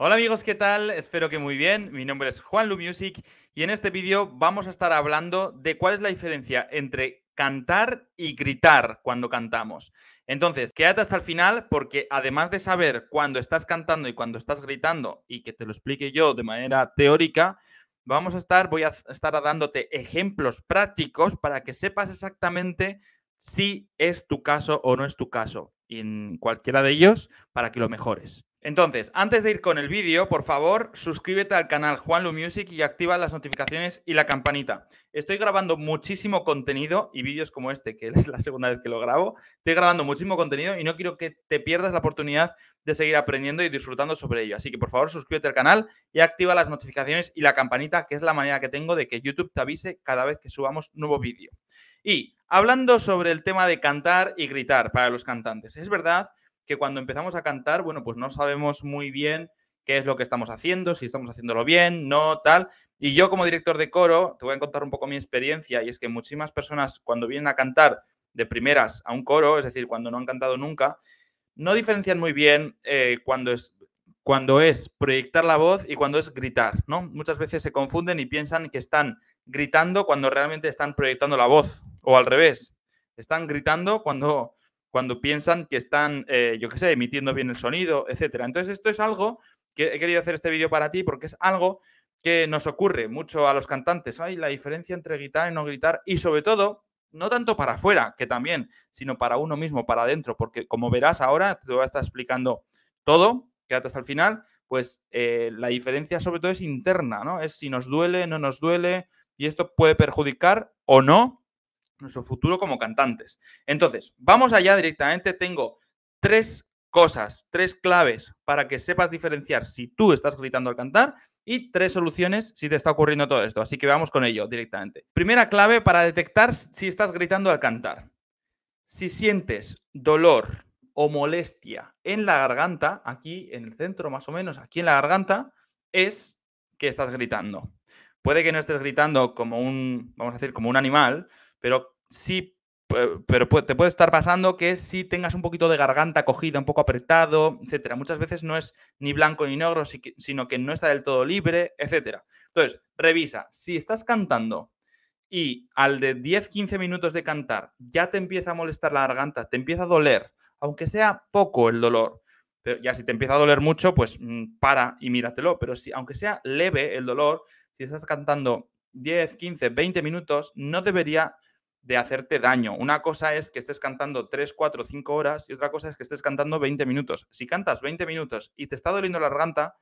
Hola amigos, ¿qué tal? Espero que muy bien. Mi nombre es Juan Lu Music y en este vídeo vamos a estar hablando de cuál es la diferencia entre cantar y gritar cuando cantamos. Entonces, quédate hasta el final porque además de saber cuándo estás cantando y cuándo estás gritando y que te lo explique yo de manera teórica, vamos a estar voy a estar dándote ejemplos prácticos para que sepas exactamente si es tu caso o no es tu caso en cualquiera de ellos para que lo mejores. Entonces, antes de ir con el vídeo, por favor, suscríbete al canal Juanlu Music y activa las notificaciones y la campanita. Estoy grabando muchísimo contenido y vídeos como este, que es la segunda vez que lo grabo. Estoy grabando muchísimo contenido y no quiero que te pierdas la oportunidad de seguir aprendiendo y disfrutando sobre ello. Así que, por favor, suscríbete al canal y activa las notificaciones y la campanita, que es la manera que tengo de que YouTube te avise cada vez que subamos nuevo vídeo. Y hablando sobre el tema de cantar y gritar para los cantantes, es verdad que cuando empezamos a cantar, bueno, pues no sabemos muy bien qué es lo que estamos haciendo, si estamos haciéndolo bien, no, tal. Y yo como director de coro, te voy a contar un poco mi experiencia, y es que muchísimas personas cuando vienen a cantar de primeras a un coro, es decir, cuando no han cantado nunca, no diferencian muy bien eh, cuando, es, cuando es proyectar la voz y cuando es gritar, ¿no? Muchas veces se confunden y piensan que están gritando cuando realmente están proyectando la voz, o al revés, están gritando cuando cuando piensan que están, eh, yo qué sé, emitiendo bien el sonido, etcétera. Entonces, esto es algo que he querido hacer este vídeo para ti porque es algo que nos ocurre mucho a los cantantes. Hay la diferencia entre gritar y no gritar y sobre todo, no tanto para afuera, que también, sino para uno mismo, para adentro, porque como verás ahora, te voy a estar explicando todo, quédate hasta el final, pues eh, la diferencia sobre todo es interna, ¿no? Es si nos duele, no nos duele, y esto puede perjudicar o no nuestro futuro como cantantes. Entonces, vamos allá directamente. Tengo tres cosas, tres claves para que sepas diferenciar si tú estás gritando al cantar y tres soluciones si te está ocurriendo todo esto. Así que vamos con ello directamente. Primera clave para detectar si estás gritando al cantar. Si sientes dolor o molestia en la garganta, aquí en el centro más o menos, aquí en la garganta, es que estás gritando. Puede que no estés gritando como un, vamos a decir, como un animal, pero sí, eh, pero te puede estar pasando que si tengas un poquito de garganta cogida, un poco apretado, etcétera. Muchas veces no es ni blanco ni negro, sino que no está del todo libre, etcétera. Entonces, revisa. Si estás cantando y al de 10-15 minutos de cantar ya te empieza a molestar la garganta, te empieza a doler, aunque sea poco el dolor, pero ya si te empieza a doler mucho, pues mm, para y míratelo, pero si aunque sea leve el dolor, si estás cantando 10, 15, 20 minutos, no debería de hacerte daño. Una cosa es que estés cantando 3, 4, 5 horas y otra cosa es que estés cantando 20 minutos. Si cantas 20 minutos y te está doliendo la garganta,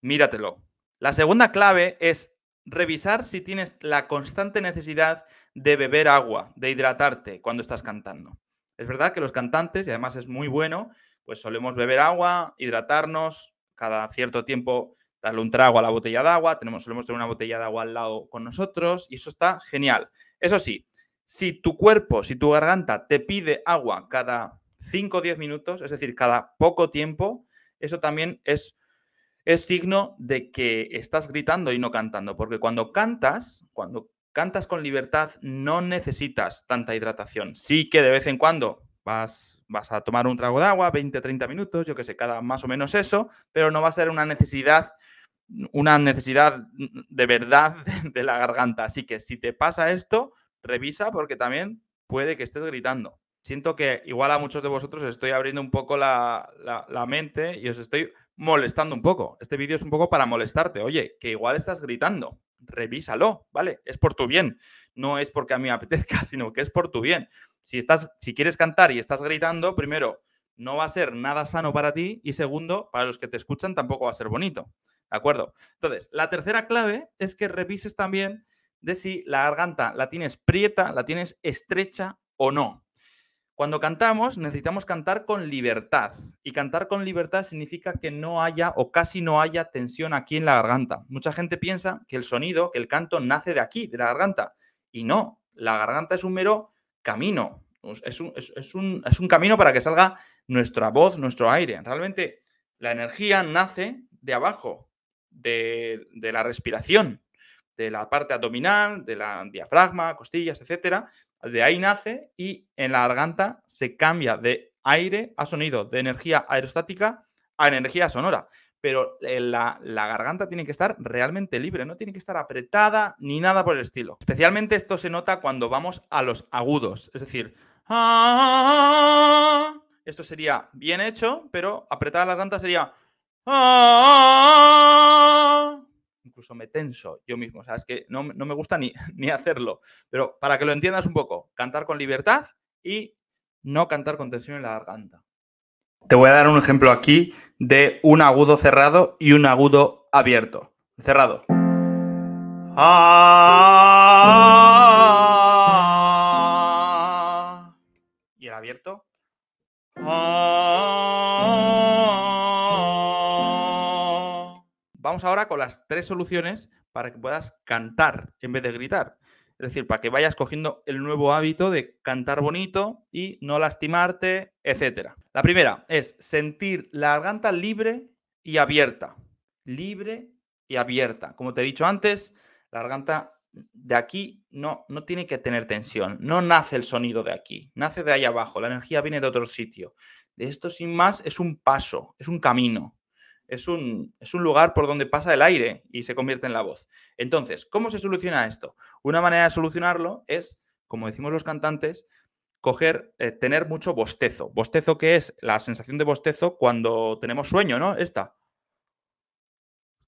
míratelo. La segunda clave es revisar si tienes la constante necesidad de beber agua, de hidratarte cuando estás cantando. Es verdad que los cantantes, y además es muy bueno, pues solemos beber agua, hidratarnos, cada cierto tiempo darle un trago a la botella de agua, tenemos, solemos tener una botella de agua al lado con nosotros y eso está genial. Eso sí, si tu cuerpo, si tu garganta te pide agua cada 5 o 10 minutos, es decir, cada poco tiempo, eso también es, signo de que estás gritando y no cantando, porque cuando cantas, cuando cantas con libertad, no necesitas tanta hidratación. Sí que de vez en cuando vas, vas a tomar un trago de agua, 20, 30 minutos, yo que sé, cada más o menos eso, pero no va a ser una necesidad una necesidad de verdad de la garganta. Así que si te pasa esto, revisa porque también puede que estés gritando. Siento que igual a muchos de vosotros estoy abriendo un poco la, mente y os estoy molestando un poco. Este vídeo es un poco para molestarte. Oye, que igual estás gritando, revísalo, ¿vale? Es por tu bien, no es porque a mí me apetezca, sino que es por tu bien. Si, estás, si quieres cantar y estás gritando, primero, no va a ser nada sano para ti y segundo, para los que te escuchan tampoco va a ser bonito. ¿De acuerdo? Entonces, la tercera clave es que revises también de si la garganta la tienes prieta, la tienes estrecha o no. Cuando cantamos necesitamos cantar con libertad y cantar con libertad significa que no haya o casi no haya tensión aquí en la garganta. Mucha gente piensa que el sonido, que el canto nace de aquí, de la garganta y no, la garganta es un mero camino, es un, es un camino para que salga nuestra voz, nuestro aire. Realmente la energía nace de abajo, de, de la respiración, de la parte abdominal, de la diafragma, costillas, etcétera. De ahí nace y en la garganta se cambia de aire a sonido, de energía aerostática a energía sonora. Pero eh, la, la, garganta tiene que estar realmente libre, no tiene que estar apretada ni nada por el estilo. Especialmente esto se nota cuando vamos a los agudos, es decir, ah". esto sería bien hecho, pero apretada la garganta sería ah" incluso me tenso yo mismo. O sea, es que no, me gusta ni, ni hacerlo. Pero para que lo entiendas un poco, cantar con libertad y no cantar con tensión en la garganta. Te voy a dar un ejemplo aquí de un agudo cerrado y un agudo abierto. Cerrado. Ah. y el abierto. ahora con las tres soluciones para que puedas cantar en vez de gritar. Es decir, para que vayas cogiendo el nuevo hábito de cantar bonito y no lastimarte, etc. La primera es sentir la garganta libre y abierta. Libre y abierta. Como te he dicho antes, la garganta de aquí no, no tiene que tener tensión. No nace el sonido de aquí, nace de ahí abajo. La energía viene de otro sitio. De esto, sin más, es un paso, es un camino es un, es un lugar por donde pasa el aire y se convierte en la voz. Entonces, ¿cómo se soluciona esto? Una manera de solucionarlo es, como decimos los cantantes, eh, tener mucho bostezo. Bostezo que es la sensación de bostezo cuando tenemos sueño, ¿no? Esta.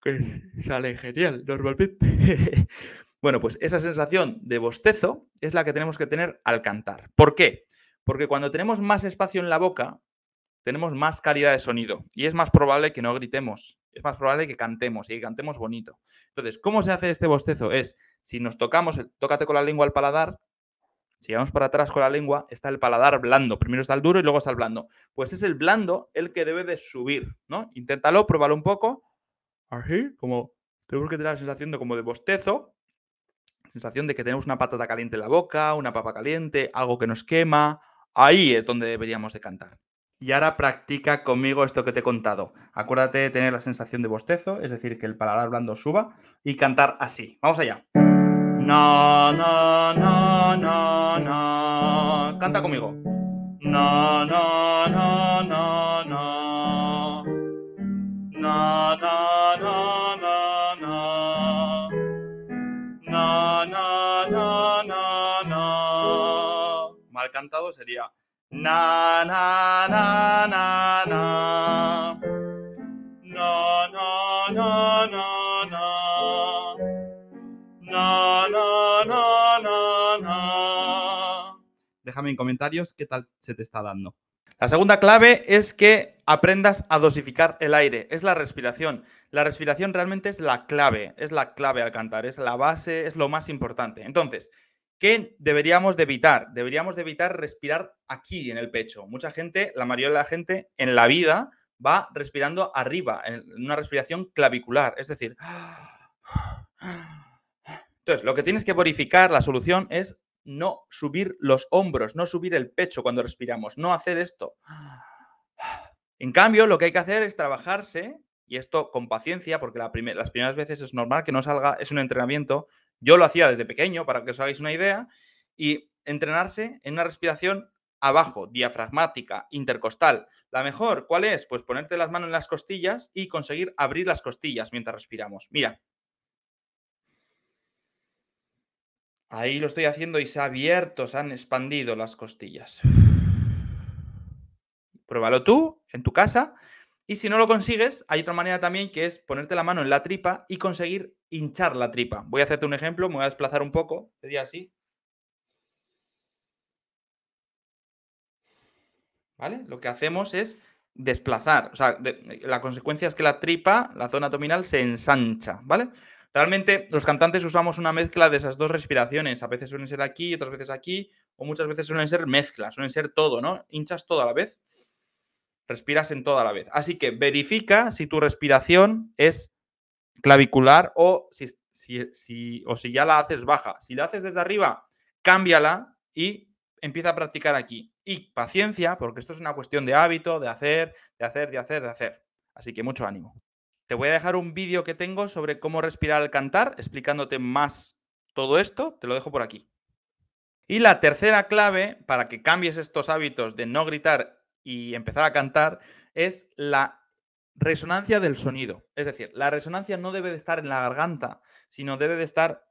Que sale genial, normalmente. bueno, pues esa sensación de bostezo es la que tenemos que tener al cantar. ¿Por qué? Porque cuando tenemos más espacio en la boca, tenemos más calidad de sonido y es más probable que no gritemos, es más probable que cantemos y que cantemos bonito. Entonces, ¿cómo se hace este bostezo? Es, si nos tocamos, tócate con la lengua al paladar, si vamos para atrás con la lengua, está el paladar blando. Primero está el duro y luego está el blando. Pues es el blando el que debe de subir, ¿no? Inténtalo, pruébalo un poco. Así, como tenemos que tener la sensación de como de bostezo, sensación de que tenemos una patata caliente en la boca, una papa caliente, algo que nos quema. Ahí es donde deberíamos de cantar. Y ahora practica conmigo esto que te he contado. Acuérdate de tener la sensación de bostezo, es decir, que el paladar blando suba y cantar así. Vamos allá. Canta conmigo. Mal cantado sería. Na na na na na. Na na na na na Na na na na na Déjame en comentarios qué tal se te está dando. La segunda clave es que aprendas a dosificar el aire, es la respiración. La respiración realmente es la clave, es la clave al cantar, es la base, es lo más importante. Entonces, ¿Qué deberíamos de evitar. Deberíamos de evitar respirar aquí en el pecho. Mucha gente, la mayoría de la gente en la vida va respirando arriba, en una respiración clavicular, es decir... Entonces, lo que tienes que verificar, la solución es no subir los hombros, no subir el pecho cuando respiramos, no hacer esto. En cambio, lo que hay que hacer es trabajarse, y esto con paciencia, porque las primeras veces es normal que no salga, es un entrenamiento, yo lo hacía desde pequeño, para que os hagáis una idea, y entrenarse en una respiración abajo, diafragmática, intercostal. La mejor, ¿cuál es? Pues ponerte las manos en las costillas y conseguir abrir las costillas mientras respiramos. Mira. Ahí lo estoy haciendo y se ha abierto, se han expandido las costillas. Pruébalo tú en tu casa y si no lo consigues, hay otra manera también que es ponerte la mano en la tripa y conseguir hinchar la tripa. Voy a hacerte un ejemplo, me voy a desplazar un poco, sería así. ¿Vale? Lo que hacemos es desplazar, o sea, la consecuencia es que la tripa, la zona abdominal, se ensancha, ¿vale? Realmente los cantantes usamos una mezcla de esas dos respiraciones, a veces suelen ser aquí, otras veces aquí, o muchas veces suelen ser mezclas, suelen ser todo, ¿no? Hinchas todo a la vez respiras en toda la vez. Así que verifica si tu respiración es clavicular o si, o ya la haces baja. Si la haces desde arriba, cámbiala y empieza a practicar aquí. Y paciencia, porque esto es una cuestión de hábito, de hacer, de hacer, de hacer, de hacer. Así que mucho ánimo. Te voy a dejar un vídeo que tengo sobre cómo respirar al cantar, explicándote más todo esto. Te lo dejo por aquí. Y la tercera clave para que cambies estos hábitos de no gritar y empezar a cantar es la resonancia del sonido. Es decir, la resonancia no debe de estar en la garganta, sino debe de estar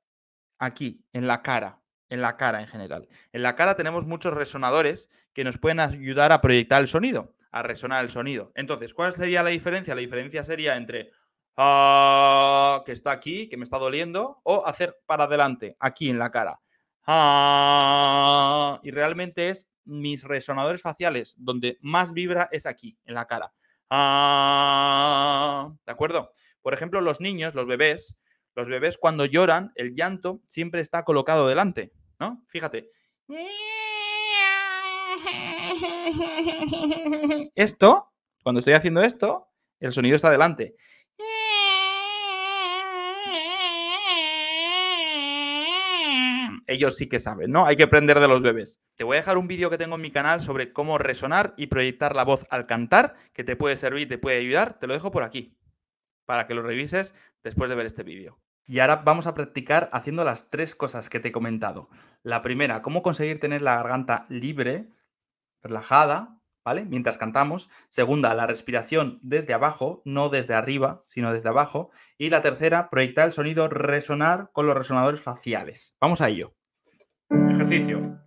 aquí, en la cara, en la cara en general. En la cara tenemos muchos resonadores que nos pueden ayudar a proyectar el sonido, a resonar el sonido. Entonces, ¿cuál sería la diferencia? La diferencia sería entre ah, que está aquí, que me está doliendo, o hacer para adelante, aquí en la cara. Ah, y realmente es mis resonadores faciales, donde más vibra es aquí, en la cara. Ah, ¿De acuerdo? Por ejemplo, los niños, los bebés, los bebés cuando lloran, el llanto siempre está colocado delante, ¿no? Fíjate. Esto, cuando estoy haciendo esto, el sonido está delante. ellos sí que saben, ¿no? Hay que aprender de los bebés. Te voy a dejar un vídeo que tengo en mi canal sobre cómo resonar y proyectar la voz al cantar, que te puede servir, te puede ayudar. Te lo dejo por aquí, para que lo revises después de ver este vídeo. Y ahora vamos a practicar haciendo las tres cosas que te he comentado. La primera, cómo conseguir tener la garganta libre, relajada, ¿vale? Mientras cantamos. Segunda, la respiración desde abajo, no desde arriba, sino desde abajo. Y la tercera, proyectar el sonido resonar con los resonadores faciales. Vamos a ello. Ejercicio.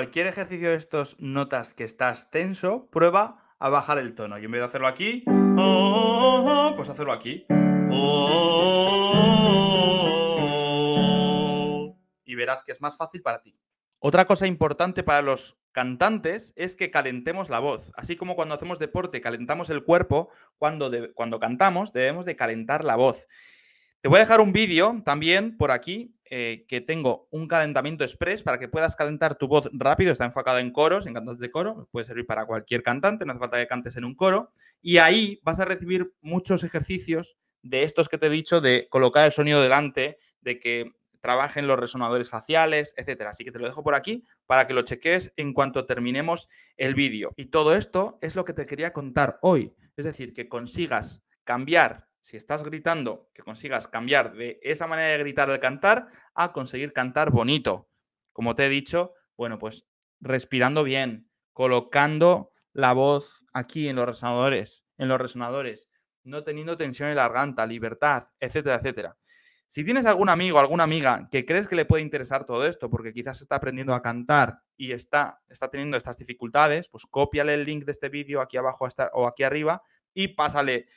cualquier ejercicio de estos notas que estás tenso, prueba a bajar el tono. Y en vez de hacerlo aquí, pues hacerlo aquí. Y verás que es más fácil para ti. Otra cosa importante para los cantantes es que calentemos la voz. Así como cuando hacemos deporte calentamos el cuerpo, cuando, cuando cantamos debemos de calentar la voz. Te voy a dejar un vídeo también por aquí eh, que tengo un calentamiento express para que puedas calentar tu voz rápido. Está enfocado en coros, en cantantes de coro. Puede servir para cualquier cantante, no hace falta que cantes en un coro. Y ahí vas a recibir muchos ejercicios de estos que te he dicho, de colocar el sonido delante, de que trabajen los resonadores faciales, etcétera. Así que te lo dejo por aquí para que lo cheques en cuanto terminemos el vídeo. Y todo esto es lo que te quería contar hoy. Es decir, que consigas cambiar si estás gritando, que consigas cambiar de esa manera de gritar al cantar a conseguir cantar bonito. Como te he dicho, bueno, pues respirando bien, colocando la voz aquí en los resonadores, en los resonadores, no teniendo tensión en la garganta, libertad, etcétera, etcétera. Si tienes algún amigo, alguna amiga que crees que le puede interesar todo esto, porque quizás está aprendiendo a cantar y está, está teniendo estas dificultades, pues cópiale el link de este vídeo aquí abajo o aquí arriba y pásale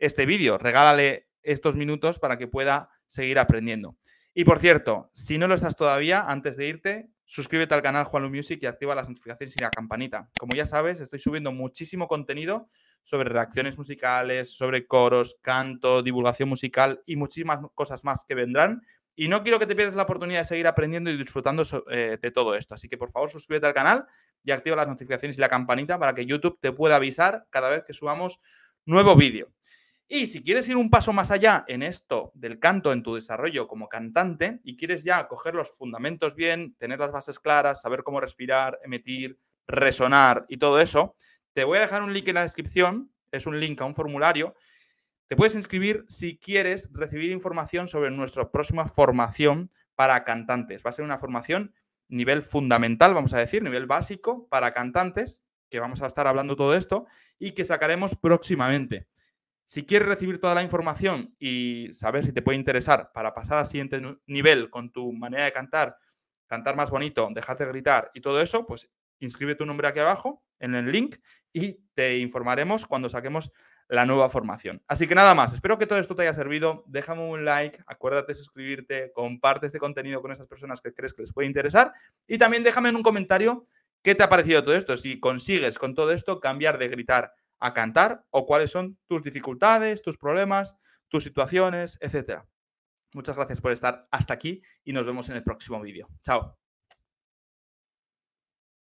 este vídeo. Regálale estos minutos para que pueda seguir aprendiendo. Y por cierto, si no lo estás todavía, antes de irte, suscríbete al canal Juanlu Music y activa las notificaciones y la campanita. Como ya sabes, estoy subiendo muchísimo contenido sobre reacciones musicales, sobre coros, canto, divulgación musical y muchísimas cosas más que vendrán. Y no quiero que te pierdas la oportunidad de seguir aprendiendo y disfrutando eh, de todo esto. Así que por favor suscríbete al canal y activa las notificaciones y la campanita para que YouTube te pueda avisar cada vez que subamos nuevo vídeo. Y si quieres ir un paso más allá en esto del canto, en tu desarrollo como cantante, y quieres ya coger los fundamentos bien, tener las bases claras, saber cómo respirar, emitir, resonar y todo eso, te voy a dejar un link en la descripción, es un link a un formulario. Te puedes inscribir si quieres recibir información sobre nuestra próxima formación para cantantes. Va a ser una formación nivel fundamental, vamos a decir, nivel básico para cantantes, que vamos a estar hablando todo esto y que sacaremos próximamente. Si quieres recibir toda la información y saber si te puede interesar para pasar al siguiente nivel con tu manera de cantar, cantar más bonito, dejarte gritar y todo eso, pues inscribe tu nombre aquí abajo en el link y te informaremos cuando saquemos la nueva formación. Así que nada más, espero que todo esto te haya servido. Déjame un like, acuérdate de suscribirte, comparte este contenido con esas personas que crees que les puede interesar y también déjame en un comentario qué te ha parecido todo esto, si consigues con todo esto cambiar de gritar a cantar o cuáles son tus dificultades, tus problemas, tus situaciones, etc. Muchas gracias por estar hasta aquí y nos vemos en el próximo vídeo. Chao.